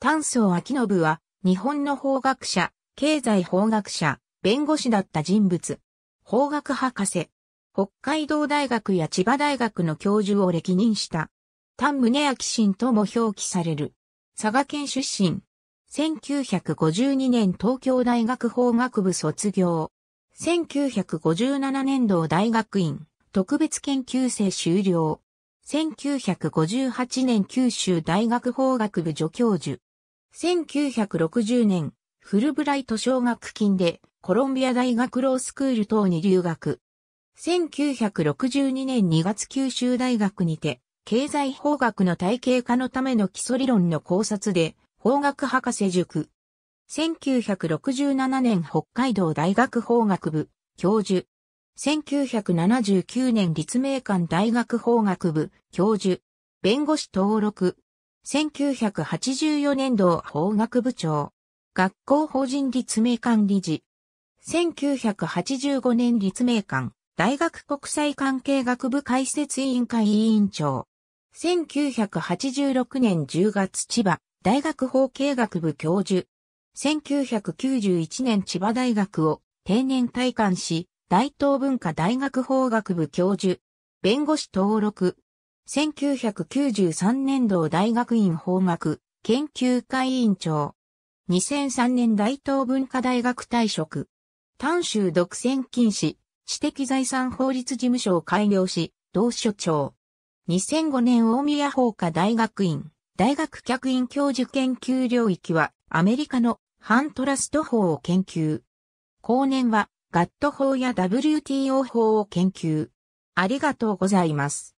丹宗秋信は、日本の法学者、経済法学者、弁護士だった人物。法学博士。北海道大学や千葉大学の教授を歴任した。丹宗明信とも表記される。佐賀県出身。1952年東京大学法学部卒業。1957年度大学院特別研究生修了。1958年九州大学法学部助教授。1960年、フルブライト奨学金でコロンビア大学ロースクール等に留学。1962年2月九州大学にて、経済法学の体系化のための基礎理論の考察で、法学博士塾。1967年北海道大学法学部、教授。1979年立命館大学法学部、教授。弁護士登録。1984年度法学部長。学校法人立命館理事。1985年立命館大学国際関係学部解説委員会委員長。1986年10月千葉大学法経学部教授。1991年千葉大学を定年退官し、大東文化大学法学部教授。弁護士登録1993年度大学院法学研究会委員長。2003年大東文化大学退職。単州独占禁止、知的財産法律事務所を開業し、同所長。2005年大宮法科大学院、大学客員教授研究領域は、アメリカのハントラスト法を研究。後年は、ガット法や WTO 法を研究。ありがとうございます。